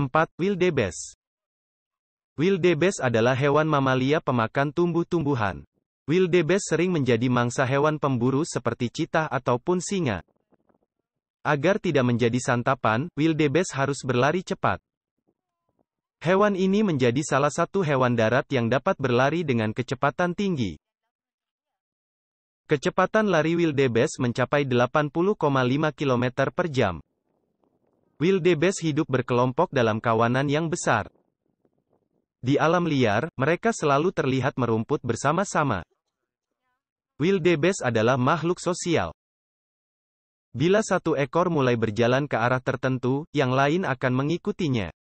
4. Wildebeest Wildebeest adalah hewan mamalia pemakan tumbuh-tumbuhan. Wildebeest sering menjadi mangsa hewan pemburu seperti citah ataupun singa. Agar tidak menjadi santapan, wildebeest harus berlari cepat. Hewan ini menjadi salah satu hewan darat yang dapat berlari dengan kecepatan tinggi. Kecepatan lari wildebeest mencapai 80,5 km per jam. Wildebeest hidup berkelompok dalam kawanan yang besar. Di alam liar, mereka selalu terlihat merumput bersama-sama. Wildebeest adalah makhluk sosial. Bila satu ekor mulai berjalan ke arah tertentu, yang lain akan mengikutinya.